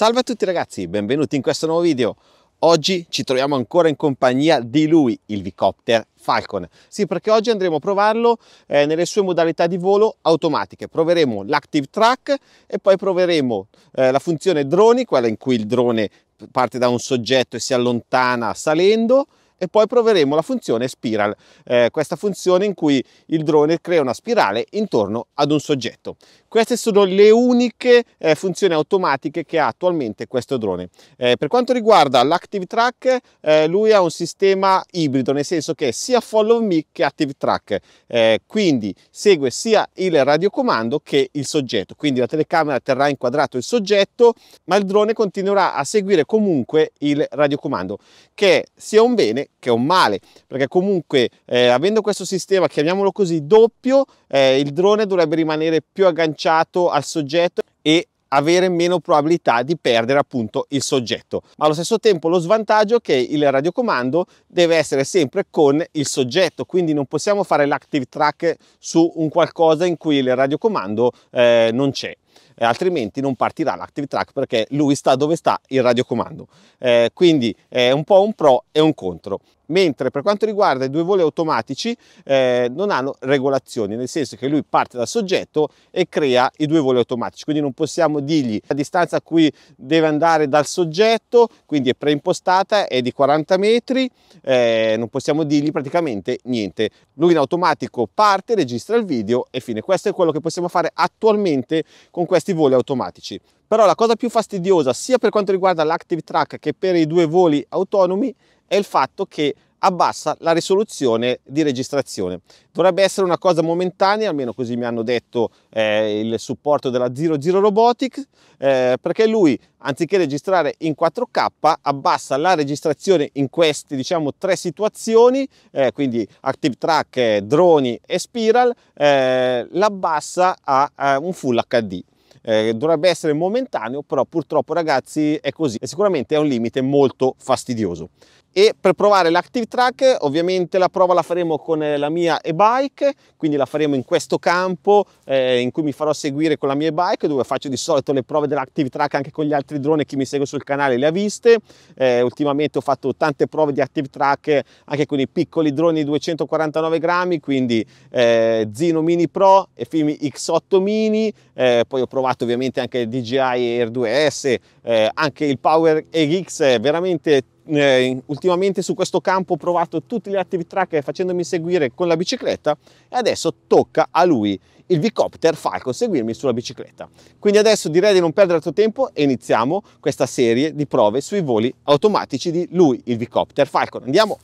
Salve a tutti ragazzi, benvenuti in questo nuovo video. Oggi ci troviamo ancora in compagnia di lui, il Vicopter Falcon. Sì, perché oggi andremo a provarlo eh, nelle sue modalità di volo automatiche. Proveremo l'Active Track e poi proveremo eh, la funzione droni, quella in cui il drone parte da un soggetto e si allontana salendo e poi proveremo la funzione spiral, eh, questa funzione in cui il drone crea una spirale intorno ad un soggetto. Queste sono le uniche eh, funzioni automatiche che ha attualmente questo drone. Eh, per quanto riguarda l'Active Track, eh, lui ha un sistema ibrido, nel senso che sia Follow Me che Active Track, eh, quindi segue sia il radiocomando che il soggetto, quindi la telecamera terrà inquadrato il soggetto, ma il drone continuerà a seguire comunque il radiocomando, che sia un bene che è un male, perché comunque eh, avendo questo sistema, chiamiamolo così, doppio, eh, il drone dovrebbe rimanere più agganciato al soggetto e avere meno probabilità di perdere appunto il soggetto. Ma allo stesso tempo lo svantaggio è che il radiocomando deve essere sempre con il soggetto, quindi non possiamo fare l'active track su un qualcosa in cui il radiocomando eh, non c'è eh, altrimenti non partirà l'Active Track perché lui sta dove sta il radiocomando. Eh, quindi è un po' un pro e un contro. Mentre per quanto riguarda i due voli automatici eh, non hanno regolazioni, nel senso che lui parte dal soggetto e crea i due voli automatici, quindi non possiamo dirgli la distanza a cui deve andare dal soggetto, quindi è preimpostata, è di 40 metri, eh, non possiamo dirgli praticamente niente. Lui in automatico parte, registra il video e fine. Questo è quello che possiamo fare attualmente con questi questi voli automatici. Però la cosa più fastidiosa sia per quanto riguarda l'Active Track che per i due voli autonomi è il fatto che abbassa la risoluzione di registrazione. Dovrebbe essere una cosa momentanea, almeno così mi hanno detto eh, il supporto della 00 Robotics, eh, perché lui anziché registrare in 4K abbassa la registrazione in queste diciamo tre situazioni, eh, quindi Active Track, eh, droni e Spiral, eh, l'abbassa a, a un Full HD eh, dovrebbe essere momentaneo, però purtroppo ragazzi è così e sicuramente è un limite molto fastidioso. E per provare l'Active Track ovviamente la prova la faremo con eh, la mia e-bike, quindi la faremo in questo campo eh, in cui mi farò seguire con la mia e-bike dove faccio di solito le prove dell'Active Track anche con gli altri droni, chi mi segue sul canale le ha viste, eh, ultimamente ho fatto tante prove di Active Track anche con i piccoli droni 249 grammi, quindi eh, Zino Mini Pro e Fimi X8 Mini, eh, poi ho provato trovato ovviamente anche il DJI Air 2S, eh, anche il Power RX, eh, veramente eh, ultimamente su questo campo ho provato tutti gli altri track eh, facendomi seguire con la bicicletta e adesso tocca a lui, il Vicopter Falcon, seguirmi sulla bicicletta. Quindi adesso direi di non perdere altro tempo e iniziamo questa serie di prove sui voli automatici di lui, il Vicopter Falcon. Andiamo!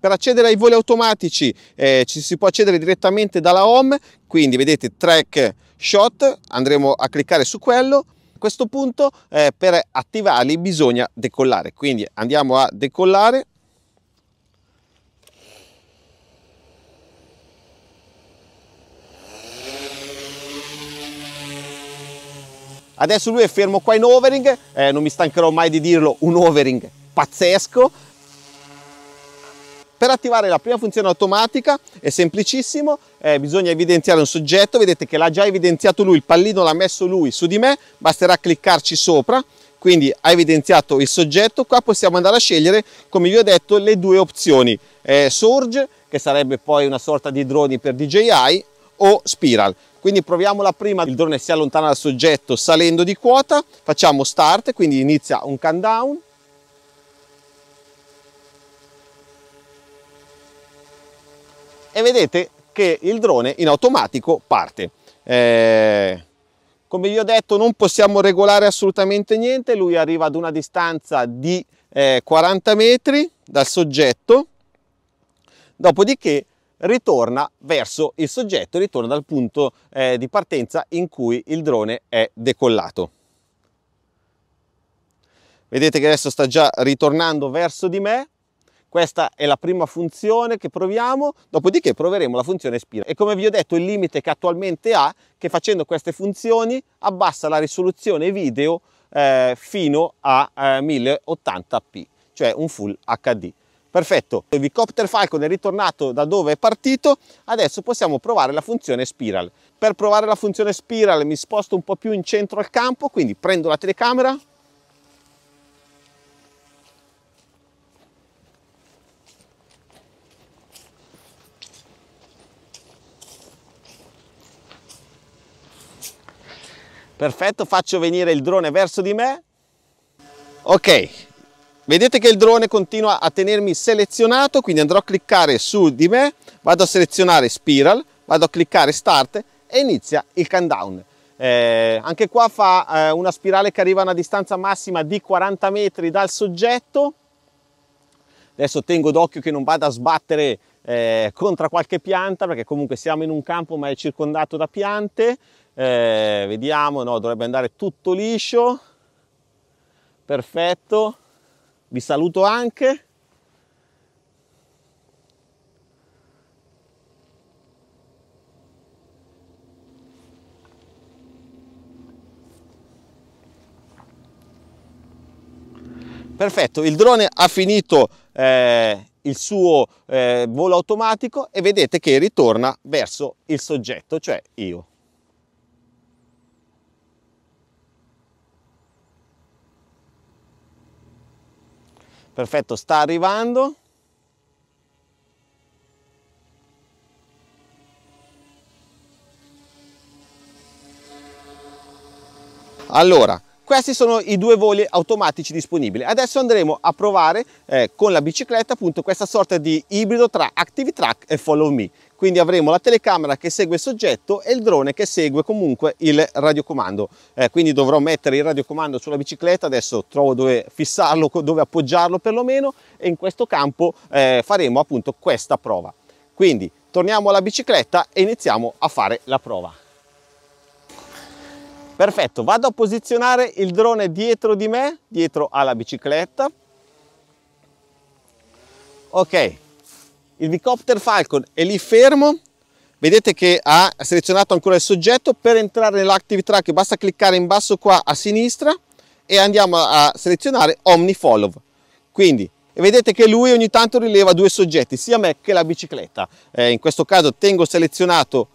Per accedere ai voli automatici eh, ci si può accedere direttamente dalla home, quindi vedete track shot, andremo a cliccare su quello. A questo punto eh, per attivarli bisogna decollare, quindi andiamo a decollare. Adesso lui è fermo qua in overing, eh, non mi stancherò mai di dirlo, un overing pazzesco per attivare la prima funzione automatica è semplicissimo, eh, bisogna evidenziare un soggetto, vedete che l'ha già evidenziato lui, il pallino l'ha messo lui su di me, basterà cliccarci sopra, quindi ha evidenziato il soggetto, qua possiamo andare a scegliere, come vi ho detto, le due opzioni, eh, Surge, che sarebbe poi una sorta di droni per DJI, o Spiral. Quindi proviamo la prima, il drone si allontana dal soggetto salendo di quota, facciamo Start, quindi inizia un countdown, e vedete che il drone in automatico parte. Eh, come vi ho detto non possiamo regolare assolutamente niente, lui arriva ad una distanza di eh, 40 metri dal soggetto, dopodiché ritorna verso il soggetto, ritorna dal punto eh, di partenza in cui il drone è decollato. Vedete che adesso sta già ritornando verso di me, questa è la prima funzione che proviamo, dopodiché proveremo la funzione spina. E come vi ho detto il limite che attualmente ha, che facendo queste funzioni abbassa la risoluzione video eh, fino a eh, 1080p, cioè un Full HD. Perfetto, il Vicopter Falcon è ritornato da dove è partito, adesso possiamo provare la funzione Spiral. Per provare la funzione Spiral mi sposto un po' più in centro al campo, quindi prendo la telecamera, perfetto faccio venire il drone verso di me ok vedete che il drone continua a tenermi selezionato quindi andrò a cliccare su di me vado a selezionare spiral vado a cliccare start e inizia il countdown eh, anche qua fa eh, una spirale che arriva a una distanza massima di 40 metri dal soggetto adesso tengo d'occhio che non vada a sbattere eh, contra qualche pianta perché comunque siamo in un campo ma è circondato da piante eh, vediamo no dovrebbe andare tutto liscio perfetto vi saluto anche Perfetto, il drone ha finito eh, il suo eh, volo automatico e vedete che ritorna verso il soggetto, cioè io. Perfetto, sta arrivando. Allora, questi sono i due voli automatici disponibili. Adesso andremo a provare eh, con la bicicletta appunto questa sorta di ibrido tra Track e Follow Me. Quindi avremo la telecamera che segue il soggetto e il drone che segue comunque il radiocomando. Eh, quindi dovrò mettere il radiocomando sulla bicicletta, adesso trovo dove fissarlo, dove appoggiarlo perlomeno e in questo campo eh, faremo appunto questa prova. Quindi torniamo alla bicicletta e iniziamo a fare la prova. Perfetto, vado a posizionare il drone dietro di me, dietro alla bicicletta. Ok, il Vicopter Falcon è lì fermo, vedete che ha selezionato ancora il soggetto, per entrare nell'Active Track basta cliccare in basso qua a sinistra e andiamo a selezionare Omni Follow. Quindi e vedete che lui ogni tanto rileva due soggetti, sia me che la bicicletta. Eh, in questo caso tengo selezionato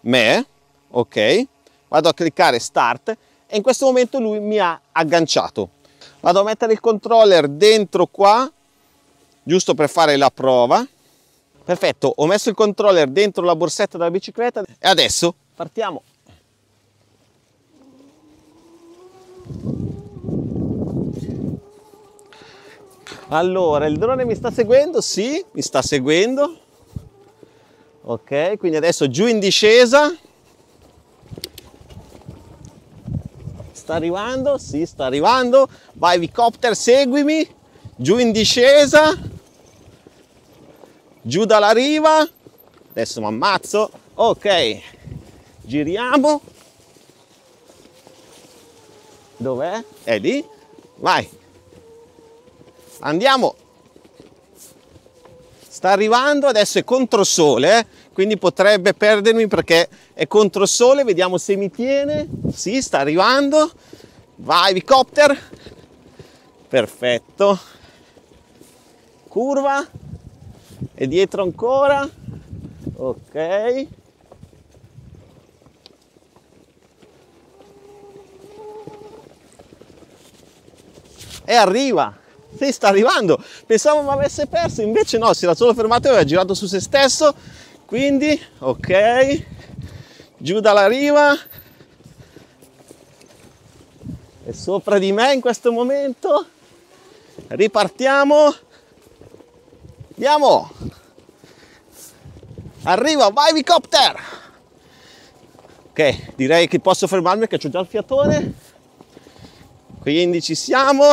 me, ok? vado a cliccare start e in questo momento lui mi ha agganciato. Vado a mettere il controller dentro qua, giusto per fare la prova. Perfetto, ho messo il controller dentro la borsetta della bicicletta e adesso partiamo. Allora, il drone mi sta seguendo? Sì, mi sta seguendo. Ok, quindi adesso giù in discesa, sta arrivando, sì, sta arrivando. Vai Vicopter, seguimi. Giù in discesa. Giù dalla riva. Adesso mi ammazzo. Ok. Giriamo. Dov'è? È lì. Vai. Andiamo. Sta arrivando, adesso è contro sole, eh quindi potrebbe perdermi perché è contro sole, vediamo se mi tiene, sì, sta arrivando, vai bicopter, perfetto, curva, e dietro ancora, ok, e arriva, si sta arrivando, pensavo mi avesse perso, invece no, si era solo fermato e aveva girato su se stesso, quindi ok giù dalla riva e sopra di me in questo momento ripartiamo andiamo arriva vai helicopter ok direi che posso fermarmi che ho già il fiatone quindi ci siamo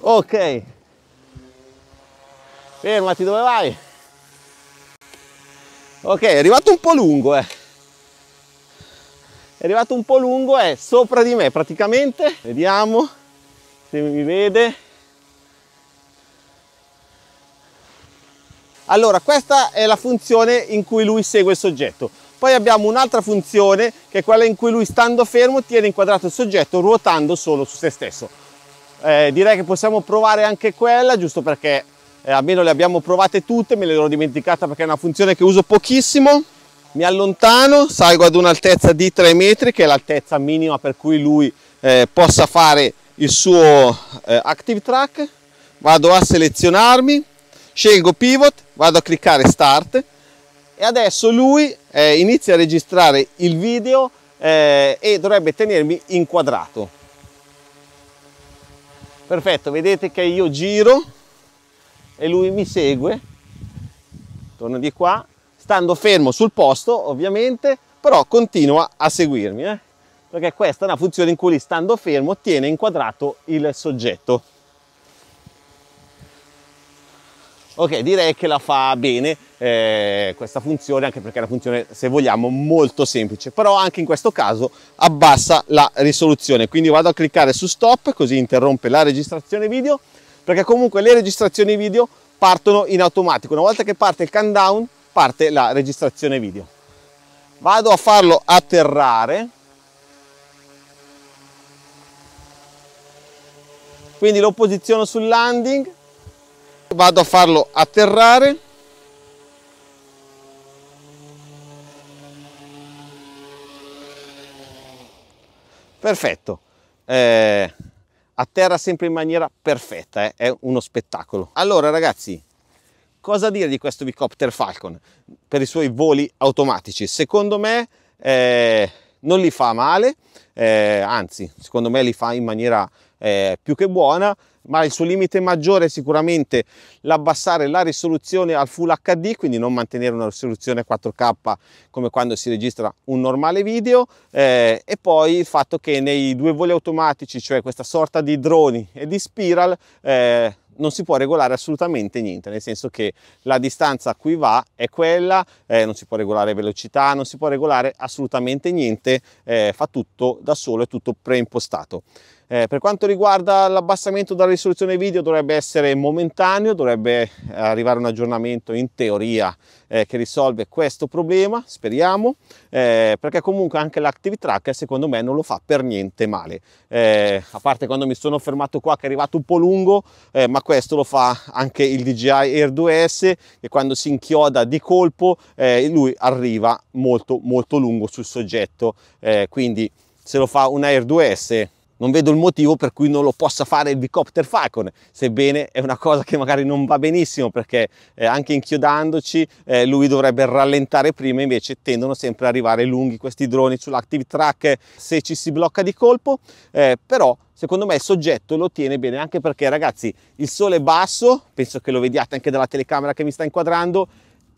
ok Fermati, dove vai? Ok, è arrivato un po' lungo, eh. È arrivato un po' lungo, è sopra di me praticamente. Vediamo se mi vede. Allora, questa è la funzione in cui lui segue il soggetto. Poi abbiamo un'altra funzione che è quella in cui lui stando fermo tiene inquadrato il soggetto ruotando solo su se stesso. Eh, direi che possiamo provare anche quella, giusto perché eh, almeno le abbiamo provate tutte, me le ero dimenticata perché è una funzione che uso pochissimo. Mi allontano, salgo ad un'altezza di 3 metri che è l'altezza minima per cui lui eh, possa fare il suo eh, active track, vado a selezionarmi, scelgo pivot, vado a cliccare start e adesso lui eh, inizia a registrare il video eh, e dovrebbe tenermi inquadrato. Perfetto, vedete che io giro e lui mi segue, torna di qua, stando fermo sul posto ovviamente, però continua a seguirmi, eh? perché questa è una funzione in cui stando fermo tiene inquadrato il soggetto. Ok, direi che la fa bene eh, questa funzione, anche perché è una funzione, se vogliamo, molto semplice, però anche in questo caso abbassa la risoluzione. Quindi vado a cliccare su stop, così interrompe la registrazione video perché comunque le registrazioni video partono in automatico. Una volta che parte il countdown, parte la registrazione video. Vado a farlo atterrare. Quindi lo posiziono sul landing, vado a farlo atterrare. Perfetto. Eh, atterra sempre in maniera perfetta, eh? è uno spettacolo. Allora ragazzi, cosa dire di questo Vicopter Falcon per i suoi voli automatici? Secondo me eh, non li fa male, eh, anzi secondo me li fa in maniera eh, più che buona, ma il suo limite maggiore è sicuramente l'abbassare la risoluzione al Full HD, quindi non mantenere una risoluzione 4K come quando si registra un normale video, eh, e poi il fatto che nei due voli automatici, cioè questa sorta di droni e di spiral, eh, non si può regolare assolutamente niente, nel senso che la distanza a cui va è quella, eh, non si può regolare velocità, non si può regolare assolutamente niente, eh, fa tutto da solo, è tutto preimpostato. Eh, per quanto riguarda l'abbassamento della risoluzione video dovrebbe essere momentaneo, dovrebbe eh, arrivare un aggiornamento in teoria eh, che risolve questo problema, speriamo, eh, perché comunque anche l'active tracker secondo me non lo fa per niente male. Eh, a parte quando mi sono fermato qua che è arrivato un po' lungo, eh, ma questo lo fa anche il DJI Air 2S che quando si inchioda di colpo lui arriva molto molto lungo sul soggetto, quindi se lo fa un Air 2S non vedo il motivo per cui non lo possa fare il bicopter Falcon, sebbene è una cosa che magari non va benissimo perché eh, anche inchiodandoci eh, lui dovrebbe rallentare prima, invece tendono sempre ad arrivare lunghi questi droni sull'active track se ci si blocca di colpo, eh, però secondo me il soggetto lo tiene bene anche perché ragazzi il sole è basso, penso che lo vediate anche dalla telecamera che mi sta inquadrando,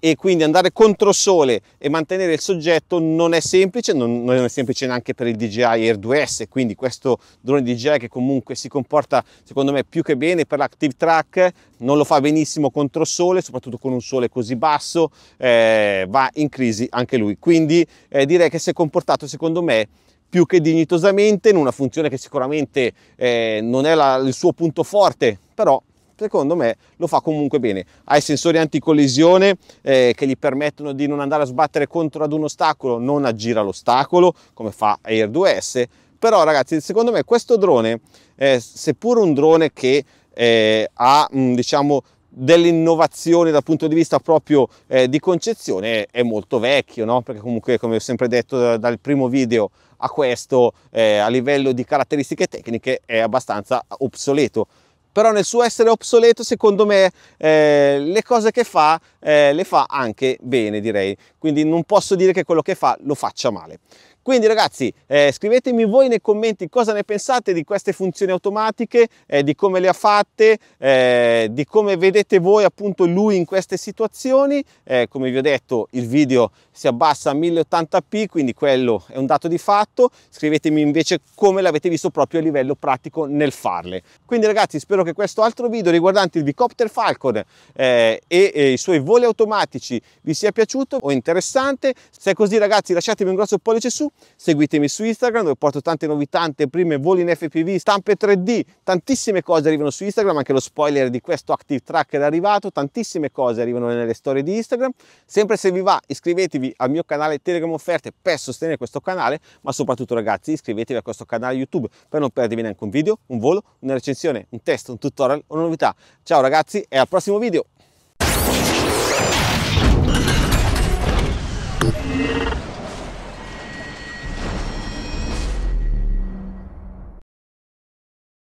e quindi andare contro sole e mantenere il soggetto non è semplice, non, non è semplice neanche per il DJI Air 2S, quindi questo drone DJI che comunque si comporta secondo me più che bene per l'Active Track, non lo fa benissimo contro sole, soprattutto con un sole così basso, eh, va in crisi anche lui. Quindi eh, direi che si è comportato secondo me più che dignitosamente in una funzione che sicuramente eh, non è la, il suo punto forte, però secondo me lo fa comunque bene. Ha i sensori anticollisione eh, che gli permettono di non andare a sbattere contro ad un ostacolo, non aggira l'ostacolo come fa Air 2S. Però ragazzi, secondo me questo drone, eh, seppur un drone che eh, ha mh, mm, diciamo delle innovazioni dal punto di vista proprio eh, di concezione è molto vecchio, no? perché comunque come ho sempre detto dal primo video a questo eh, a livello di caratteristiche tecniche è abbastanza obsoleto però nel suo essere obsoleto secondo me eh, le cose che fa eh, le fa anche bene direi quindi non posso dire che quello che fa lo faccia male quindi ragazzi eh, scrivetemi voi nei commenti cosa ne pensate di queste funzioni automatiche, eh, di come le ha fatte, eh, di come vedete voi appunto lui in queste situazioni. Eh, come vi ho detto il video si abbassa a 1080p quindi quello è un dato di fatto. Scrivetemi invece come l'avete visto proprio a livello pratico nel farle. Quindi ragazzi spero che questo altro video riguardante il Vicopter Falcon eh, e, e i suoi voli automatici vi sia piaciuto o interessante. Se è così ragazzi lasciatemi un grosso pollice su seguitemi su Instagram dove porto tante novità, tante prime voli in FPV, stampe 3D, tantissime cose arrivano su Instagram, anche lo spoiler di questo Active Tracker è arrivato, tantissime cose arrivano nelle storie di Instagram. Sempre se vi va iscrivetevi al mio canale Telegram Offerte per sostenere questo canale, ma soprattutto ragazzi iscrivetevi a questo canale YouTube per non perdervi neanche un video, un volo, una recensione, un test, un tutorial, o una novità. Ciao ragazzi e al prossimo video!